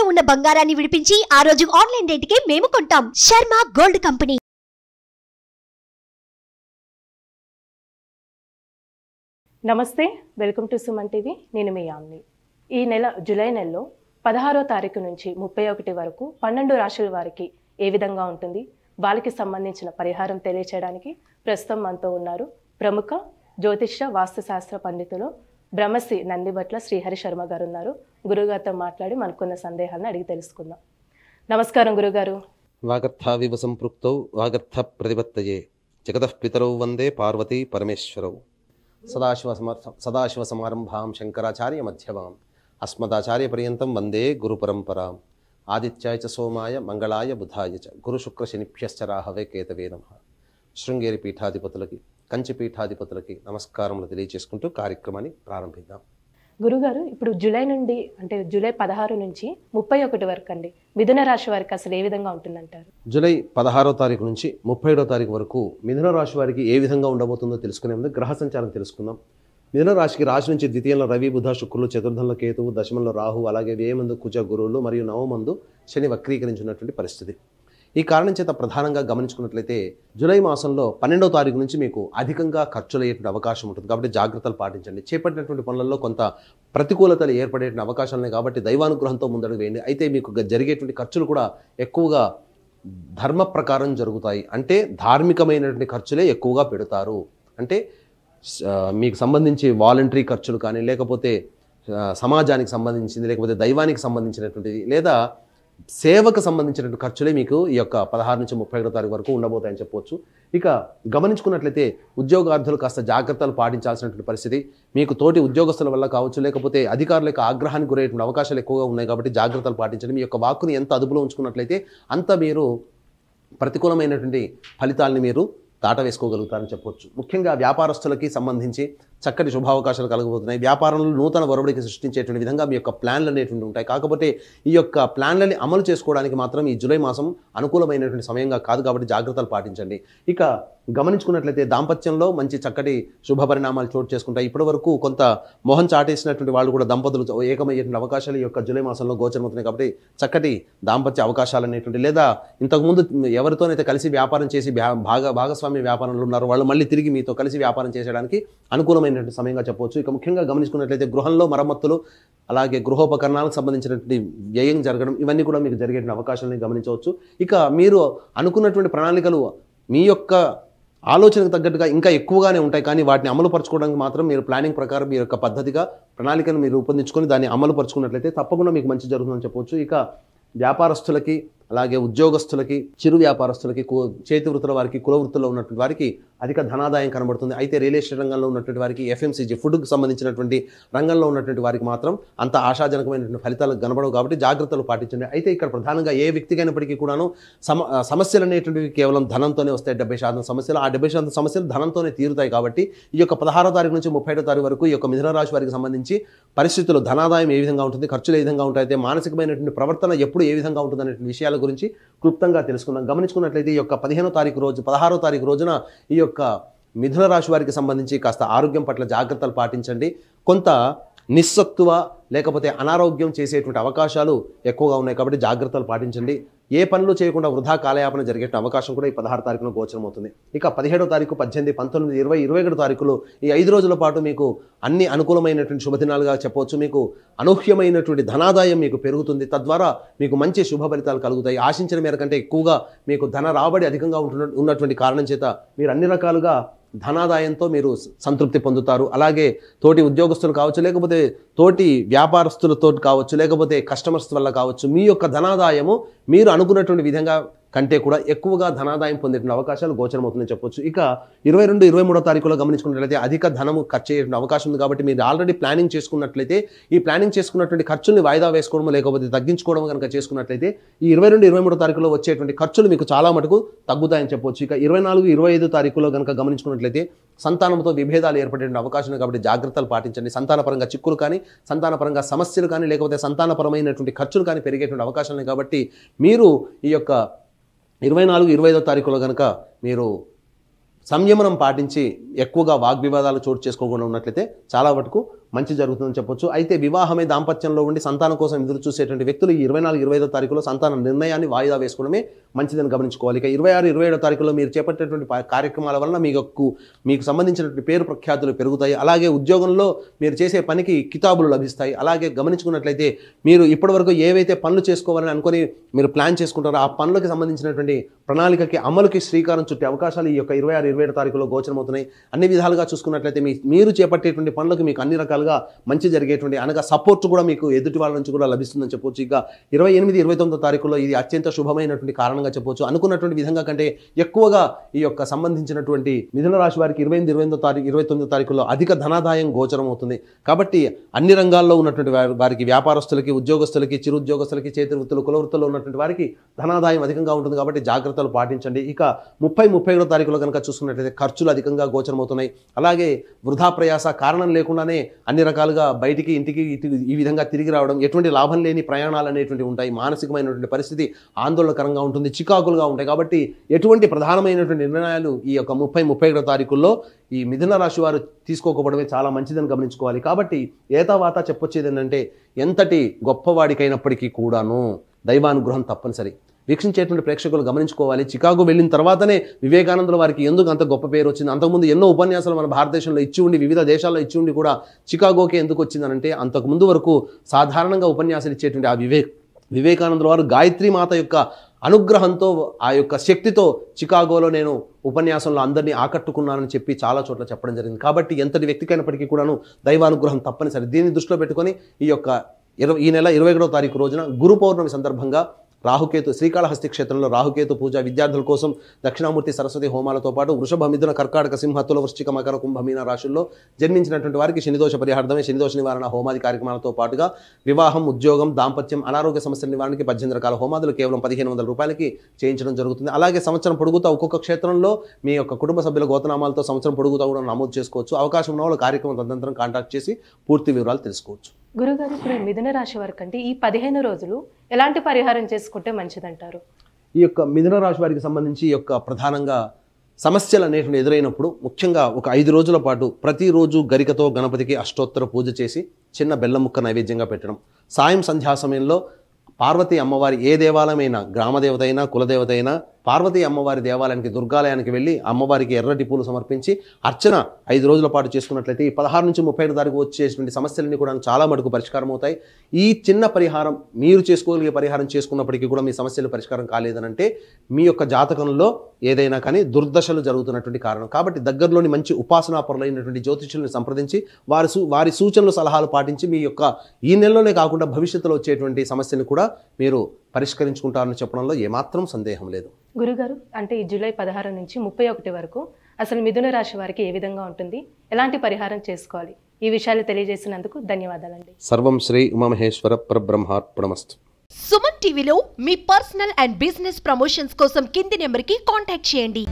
తాకట్టులో ఉన్న బంగారాన్ని విడిపించి ఆ రోజు ఆన్లైన్ కి మేము కొంటాం శర్మ గోల్డ్ కంపెనీ నమస్తే వెల్కమ్ టు సుమన్ టీవీ నేను మీ యామ్ని ఈ నెల జూలై నెలలో పదహారో తారీఖు నుంచి ముప్పై ఒకటి వరకు పన్నెండు రాశుల వారికి ఏ విధంగా ఉంటుంది వాళ్ళకి సంబంధించిన పరిహారం తెలియచేయడానికి ప్రస్తుతం మనతో ఉన్నారు ప్రముఖ జ్యోతిష వాస్తుశాస్త్ర పండితులు బ్రహ్మశ్రీ నందిబట్ల శ్రీహరి శర్మ గారు ఉన్నారు గురుగారితో మాట్లాడి మనకున్న సందేహాలను అడిగి తెలుసుకుందాం నమస్కారం గురుగారు వాగర్థావివ సంపృక్తౌ వాగర్థ ప్రతిపత్తయే జగతః పితరౌ వందే పార్వతి పరమేశ్వరౌ సదాశివ సదాశివ సమారంభాం శంకరాచార్య మధ్యమాం అస్మదాచార్య పర్యంతం వందే గురు పరంపరాం ఆదిత్యాయ చ సోమాయ మంగళాయ బుధాయ చ గురు శుక్ర శనిభ్యశ్చ రాహవే కేతవే నమ శృంగేరి పీఠాధిపతులకి కంచిపీఠాధిపతులకి నమస్కారములు తెలియజేసుకుంటూ కార్యక్రమాన్ని ప్రారంభిద్దాం గురుగారు ఇప్పుడు జూలై నుండి అంటే జూలై పదహారు నుంచి ముప్పై ఒకటి వరకు అండి మిథున రాశి వారికి అసలు ఏ విధంగా ఉంటుందంటారు జూలై పదహారో తారీఖు నుంచి ముప్పై ఏడో తారీఖు వరకు మిథున రాశి వారికి ఏ విధంగా ఉండబోతుందో తెలుసుకునే ముందు గ్రహ సంచారం తెలుసుకుందాం మిథున రాశికి రాశి నుంచి ద్వితీయంలో రవి బుధ శుక్రులు చతుర్థంలో కేతువు దశమంలో రాహు అలాగే వేయమందు కుజ గురువులు మరియు నవమందు శని వక్రీకరించినటువంటి పరిస్థితి ఈ కారణం చేత ప్రధానంగా గమనించుకున్నట్లయితే జూలై మాసంలో పన్నెండవ తారీఖు నుంచి మీకు అధికంగా ఖర్చులు అయ్యేటువంటి అవకాశం ఉంటుంది కాబట్టి జాగ్రత్తలు పాటించండి చేపట్టినటువంటి పనులలో కొంత ప్రతికూలతలు ఏర్పడే అవకాశాలు కాబట్టి దైవానుగ్రహంతో ముందడుగు వేయండి అయితే మీకు జరిగేటువంటి ఖర్చులు కూడా ఎక్కువగా ధర్మ ప్రకారం జరుగుతాయి అంటే ధార్మికమైనటువంటి ఖర్చులే ఎక్కువగా పెడతారు అంటే మీకు సంబంధించి వాలంటరీ ఖర్చులు కానీ లేకపోతే సమాజానికి సంబంధించింది లేకపోతే దైవానికి సంబంధించినటువంటిది లేదా సేవకు సంబంధించినటువంటి ఖర్చులే మీకు ఈ యొక్క పదహారు నుంచి ముప్పై ఒకటో తారీఖు వరకు ఉండబోతాయని చెప్పవచ్చు ఇక గమనించుకున్నట్లయితే ఉద్యోగార్థులు కాస్త జాగ్రత్తలు పాటించాల్సినటువంటి పరిస్థితి మీకు తోటి ఉద్యోగస్తుల వల్ల కావచ్చు లేకపోతే అధికారుల యొక్క ఆగ్రహానికి గురయ్యేటువంటి అవకాశాలు ఎక్కువగా ఉన్నాయి కాబట్టి జాగ్రత్తలు పాటించండి మీ యొక్క వాక్కుని ఎంత అదుపులో ఉంచుకున్నట్లయితే అంత మీరు ప్రతికూలమైనటువంటి ఫలితాలని మీరు దాట వేసుకోగలుగుతారని చెప్పవచ్చు ముఖ్యంగా వ్యాపారస్తులకి సంబంధించి చక్కటి శుభావకాశాలు కలగబోతున్నాయి వ్యాపారంలో నూతన ఒరబడికి సృష్టించేటువంటి విధంగా మీ యొక్క ప్లాన్లు అనేటువంటి ఉంటాయి కాకపోతే ఈ యొక్క ప్లాన్లని అమలు చేసుకోవడానికి మాత్రం ఈ జూలై మాసం అనుకూలమైనటువంటి సమయంగా కాదు కాబట్టి జాగ్రత్తలు పాటించండి ఇక గమనించుకున్నట్లయితే దాంపత్యంలో మంచి చక్కటి శుభ పరిణామాలు చోటు చేసుకుంటాయి ఇప్పటి వరకు కొంత మొహం చాటేసినటువంటి వాళ్ళు కూడా దంపతులు ఏకమయ్యేటువంటి అవకాశాలు ఈ యొక్క జూలై మాసంలో గోచరమవుతున్నాయి కాబట్టి చక్కటి దాంపత్య అవకాశాలు అనేటువంటి లేదా ఇంతకుముందు ఎవరితోనైతే కలిసి వ్యాపారం చేసి భాగ భాగస్వామ్య వ్యాపారంలో ఉన్నారో వాళ్ళు మళ్ళీ తిరిగి మీతో కలిసి వ్యాపారం చేసేయడానికి అనుకూలమైన అనుకూలమైనటువంటి సమయంగా చెప్పవచ్చు ఇక ముఖ్యంగా గమనించుకున్నట్లయితే గృహంలో మరమ్మతులు అలాగే గృహోపకరణాలకు సంబంధించినటువంటి వ్యయం జరగడం ఇవన్నీ కూడా మీకు జరిగే అవకాశాలని గమనించవచ్చు ఇక మీరు అనుకున్నటువంటి ప్రణాళికలు మీ యొక్క ఆలోచనకు తగ్గట్టుగా ఇంకా ఎక్కువగానే ఉంటాయి కానీ వాటిని అమలు పరచుకోవడానికి మాత్రం మీరు ప్లానింగ్ ప్రకారం మీ యొక్క పద్ధతిగా ప్రణాళికను మీరు రూపొందించుకొని దాన్ని అమలు పరచుకున్నట్లయితే తప్పకుండా మీకు మంచి జరుగుతుందని చెప్పవచ్చు ఇక వ్యాపారస్తులకి అలాగే ఉద్యోగస్తులకి చిరు వ్యాపారస్తులకి చేతి వృత్తుల వారికి కుల వృత్తుల్లో ఉన్నటువంటి వారికి అధిక ధనాదాయం కనబడుతుంది అయితే రియల్ ఎస్టేట్ రంగంలో ఉన్నటువంటి వారికి ఎఫ్ఎంసీజీ ఫుడ్కి సంబంధించినటువంటి రంగంలో ఉన్నటువంటి వారికి మాత్రం అంత ఆశాజనకమైనటువంటి ఫలితాలు కనబడవు కాబట్టి జాగ్రత్తలు పాటించండి అయితే ఇక్కడ ప్రధానంగా ఏ వ్యక్తికైనప్పటికీ కూడాను సమ సమస్యలు అనేటువంటివి కేవలం ధనంతోనే వస్తాయి డెబ్బై శాతం సమస్యలు ఆ డెబ్బై శాతం సమస్యలు ధనంతోనే తీరుతాయి కాబట్టి ఈ యొక్క పదహారో తారీఖు నుంచి ముప్పై ఐదో తారీఖు వరకు ఈ యొక్క మిథున రాశి వారికి సంబంధించి పరిస్థితులు ధనాదాయం ఏ విధంగా ఉంటుంది ఖర్చులు ఏ విధంగా ఉంటాయి అయితే మానసికమైనటువంటి ప్రవర్తన ఎప్పుడు ఏ విధంగా ఉంటుంది అనేటువంటి విషయాలు గురించి క్లుప్తంగా తెలుసుకుందాం గమనించుకున్నట్లయితే ఈ యొక్క పదిహేనో తారీఖు రోజు పదహారో తారీఖు రోజున ఈ యొక్క మిథున రాశి వారికి సంబంధించి కాస్త ఆరోగ్యం పట్ల జాగ్రత్తలు పాటించండి కొంత నిస్సత్తువ లేకపోతే అనారోగ్యం చేసేటువంటి అవకాశాలు ఎక్కువగా ఉన్నాయి కాబట్టి జాగ్రత్తలు పాటించండి ఏ పనులు చేయకుండా వృధా కాలయాపన జరిగే అవకాశం కూడా ఈ పదహారు తారీఖున గోచరం అవుతుంది ఇక పదిహేడో తారీఖు పద్దెనిమిది పంతొమ్మిది ఇరవై ఇరవై ఒకటి తారీఖులు ఈ ఐదు రోజుల పాటు మీకు అన్ని అనుకూలమైనటువంటి శుభదినాలుగా చెప్పవచ్చు మీకు అనూహ్యమైనటువంటి ధనాదాయం మీకు పెరుగుతుంది తద్వారా మీకు మంచి శుభ ఫలితాలు కలుగుతాయి ఆశించిన మేర కంటే ఎక్కువగా మీకు ధన రాబడి అధికంగా ఉంటున్న ఉన్నటువంటి కారణం చేత మీరు అన్ని రకాలుగా ధనాదాయంతో మీరు సంతృప్తి పొందుతారు అలాగే తోటి ఉద్యోగస్తులు కావచ్చు లేకపోతే తోటి వ్యాపారస్తులతో కావచ్చు లేకపోతే కస్టమర్స్ వల్ల కావచ్చు మీ యొక్క ధనాదాయము మీరు అనుకున్నటువంటి విధంగా కంటే కూడా ఎక్కువగా ధనాదాయం పొందేటువంటి అవకాశాలు గోచరమవుతుందని చెప్పొచ్చు ఇక ఇరవై రెండు ఇరవై మూడో తారీఖులో గమనించుకున్నట్లయితే అధిక ధనము ఖర్చు చేయడం అవకాశం ఉంది కాబట్టి మీరు ఆల్రెడీ ప్లానింగ్ చేసుకున్నట్లయితే ఈ ప్లానింగ్ చేసుకున్నటువంటి ఖర్చుల్ని వాయిదా వేసుకోవడం లేకపోతే తగ్గించుకోవడం కనుక చేసుకున్నట్లయితే ఈ ఇరవై రెండు ఇరవై మూడో తారీఖులో వచ్చేటువంటి ఖర్చులు మీకు చాలా మటుకు తగ్గుతాయని చెప్పొచ్చు ఇక ఇరవై నాలుగు ఇరవై ఐదు తారీఖులో కనుక గమనించుకున్నట్లయితే సంతానంతో విభేదాలు ఏర్పడే అవకాశం కాబట్టి జాగ్రత్తలు పాటించండి సంతానపరంగా చిక్కులు కానీ సంతానపరంగా సమస్యలు కానీ లేకపోతే సంతానపరమైనటువంటి ఖర్చులు కానీ పెరిగేటువంటి అవకాశం కాబట్టి మీరు ఈ యొక్క ఇరవై నాలుగు ఇరవై ఐదో తారీఖులో కనుక మీరు సంయమనం పాటించి ఎక్కువగా వాగ్వివాదాలు చోటు చేసుకోకుండా ఉన్నట్లయితే చాలా వరకు మంచి జరుగుతుందని చెప్పొచ్చు అయితే వివాహమే దాంపత్యంలో ఉండి సంతానం కోసం ఎదురు చూసేటువంటి వ్యక్తులు ఈ ఇరవై నాలుగు ఇరవై ఐదో తారీఖులో సంతాన నిర్ణయాన్ని వాయిదా వేసుకోవడమే మంచిదని గమనించుకోవాలి ఇక ఇరవై ఆరు ఇరవై ఏడో తారీఖులో మీరు చేపట్టేటువంటి కార్యక్రమాల వలన మీకు మీకు సంబంధించినటువంటి పేరు ప్రఖ్యాతులు పెరుగుతాయి అలాగే ఉద్యోగంలో మీరు చేసే పనికి కితాబులు లభిస్తాయి అలాగే గమనించుకున్నట్లయితే మీరు ఇప్పటివరకు ఏవైతే పనులు చేసుకోవాలని అనుకుని మీరు ప్లాన్ చేసుకుంటారో ఆ పనులకు సంబంధించినటువంటి ప్రణాళికకి అమలుకి శ్రీకారం చుట్టే అవకాశాలు ఈ యొక్క ఇరవై ఆరు ఇరవై ఏడో తారీఖులో గోచరమవుతున్నాయి అన్ని విధాలుగా చూసుకున్నట్లయితే మీ మీరు చేపట్టేటువంటి పనులకు మీకు అన్ని రకాల రకాలుగా మంచి జరిగేటువంటి అనగా సపోర్ట్ కూడా మీకు ఎదుటి వాళ్ళ నుంచి కూడా లభిస్తుందని చెప్పొచ్చు ఇక ఇరవై ఎనిమిది ఇరవై తొమ్మిదో తారీఖులో ఇది అత్యంత శుభమైనటువంటి కారణంగా చెప్పొచ్చు అనుకున్నటువంటి విధంగా కంటే ఎక్కువగా ఈ యొక్క సంబంధించినటువంటి మిథున రాశి వారికి ఇరవై ఎనిమిది ఇరవై ఎనిమిదో తారీఖు ఇరవై తొమ్మిదో తారీఖులో అధిక ధనాదాయం గోచరం అవుతుంది కాబట్టి అన్ని రంగాల్లో ఉన్నటువంటి వారికి వ్యాపారస్తులకి ఉద్యోగస్తులకి చిరుద్యోగస్తులకి చేతి వృత్తులు వృత్తులు ఉన్నటువంటి వారికి ధనాదాయం అధికంగా ఉంటుంది కాబట్టి జాగ్రత్తలు పాటించండి ఇక ముప్పై ముప్పై ఏడో తారీఖులో కనుక చూసుకున్నట్లయితే ఖర్చులు అధికంగా గోచరమవుతున్నాయి అలాగే వృధా ప్రయాస కారణం లేకుండానే అన్ని రకాలుగా బయటికి ఇంటికి ఈ విధంగా తిరిగి రావడం ఎటువంటి లాభం లేని ప్రయాణాలు అనేటువంటి ఉంటాయి మానసికమైనటువంటి పరిస్థితి ఆందోళనకరంగా ఉంటుంది చికాకులుగా ఉంటాయి కాబట్టి ఎటువంటి ప్రధానమైనటువంటి నిర్ణయాలు ఈ యొక్క ముప్పై ముప్పై ఒకటో తారీఖుల్లో ఈ మిథున రాశి వారు తీసుకోకపోవడమే చాలా మంచిదని గమనించుకోవాలి కాబట్టి ఏతావాత చెప్పొచ్చేది ఏంటంటే ఎంతటి గొప్పవాడికైనప్పటికీ కూడాను దైవానుగ్రహం తప్పనిసరి వీక్షించేటువంటి ప్రేక్షకులు గమనించుకోవాలి చికాగో వెళ్ళిన తర్వాతనే వివేకానందుల వారికి ఎందుకు అంత గొప్ప పేరు వచ్చింది అంతకుముందు ఎన్నో ఉపన్యాసాలు మన భారతదేశంలో ఇచ్చి ఉండి వివిధ దేశాల్లో ఇచ్చి ఉండి కూడా చికాగోకి ఎందుకు వచ్చిందనంటే అంతకుముందు వరకు సాధారణంగా ఉపన్యాసాలు ఇచ్చేటువంటి ఆ వివేక్ వివేకానందుల వారు గాయత్రి మాత యొక్క అనుగ్రహంతో ఆ యొక్క శక్తితో చికాగోలో నేను ఉపన్యాసంలో అందరినీ ఆకట్టుకున్నానని చెప్పి చాలా చోట్ల చెప్పడం జరిగింది కాబట్టి ఎంతటి వ్యక్తికైనప్పటికీ కూడాను దైవానుగ్రహం తప్పనిసరి దీన్ని దృష్టిలో పెట్టుకొని ఈ యొక్క ఇరవై ఈ నెల ఇరవై ఒకటో తారీఖు రోజున గురు పౌర్ణమి సందర్భంగా రాహుకేతు శ్రీకాళహస్తి క్షేత్రంలో రాహుకేతు పూజ విద్యార్థుల కోసం దక్షిణామూర్తి సరస్వతి హోమాలతో పాటు వృషభ మిథున కర్కాటక సింహ తుల వృశ్చిక మకర కుంభమీన రాశుల్లో జన్మించినటువంటి వారికి శనిదోష పరిహారమే శనిదోష నివారణ హోమాది కార్యక్రమాలతో పాటుగా వివాహం ఉద్యోగం దాంపత్యం అనారోగ్య సమస్యల నివారణకి పద్దెనిమిది రకాల హోమాదులు కేవలం పదిహేను వందల రూపాయలకి చేయించడం జరుగుతుంది అలాగే సంవత్సరం పొడుగుతా ఒక్కొక్క క్షేత్రంలో మీ యొక్క కుటుంబ సభ్యుల గోతనామాలతో సంవత్సరం పొడుగుతా కూడా నమోదు చేసుకోవచ్చు అవకాశం ఉన్న వాళ్ళు కార్యక్రమం తదనంతరం కాంటాక్ట్ చేసి పూర్తి వివరాలు తెలుసుకోవచ్చు గురుగారు ఇప్పుడు మిథున రాశి వారికి అంటే ఈ పదిహేను రోజులు ఎలాంటి పరిహారం చేసుకుంటే మంచిదంటారు ఈ యొక్క మిథున రాశి వారికి సంబంధించి ఈ యొక్క ప్రధానంగా సమస్యలు అనేటువంటి ఎదురైనప్పుడు ముఖ్యంగా ఒక ఐదు రోజుల పాటు ప్రతిరోజు గరికతో గణపతికి అష్టోత్తర పూజ చేసి చిన్న బెల్లం ముక్క నైవేద్యంగా పెట్టడం సాయం సంధ్యా సమయంలో పార్వతి అమ్మవారి ఏ దేవాలయమైనా గ్రామదేవత అయినా కులదేవత అయినా పార్వతీ అమ్మవారి దేవాలయానికి దుర్గాలయానికి వెళ్ళి అమ్మవారికి ఎర్రటి పూలు సమర్పించి అర్చన ఐదు రోజుల పాటు చేసుకున్నట్లయితే ఈ పదహారు నుంచి ముప్పై ఐదు తారీఖు వచ్చేటువంటి సమస్యలన్నీ కూడా చాలా మటుకు పరిష్కారం అవుతాయి ఈ చిన్న పరిహారం మీరు చేసుకోగలిగే పరిహారం చేసుకున్నప్పటికీ కూడా మీ సమస్యలు పరిష్కారం కాలేదనంటే మీ యొక్క జాతకంలో ఏదైనా కానీ దుర్దశలు జరుగుతున్నటువంటి కారణం కాబట్టి దగ్గరలోని మంచి పరులైనటువంటి జ్యోతిషులను సంప్రదించి వారి సూ వారి సూచనలు సలహాలు పాటించి మీ యొక్క ఈ నెలలోనే కాకుండా భవిష్యత్తులో వచ్చేటువంటి సమస్యను కూడా మీరు పరిష్కరించుకుంటారని చెప్పడంలో ఏమాత్రం సందేహం లేదు గురుగారు అంటే ఈ జూలై పదహారు నుంచి ముప్పై ఒకటి వరకు అసలు మిథున రాశి వారికి ఏ విధంగా ఉంటుంది ఎలాంటి పరిహారం చేసుకోవాలి ఈ విషయాలు తెలియజేసినందుకు ధన్యవాదాలండి సర్వం శ్రీ ఉమామహేశ్వర పరబ్రహ్మార్పణమస్తు సుమన్ టీవీలో మీ పర్సనల్ అండ్ బిజినెస్ ప్రమోషన్స్ కోసం కింది నెంబర్కి కాంటాక్ట్ చేయండి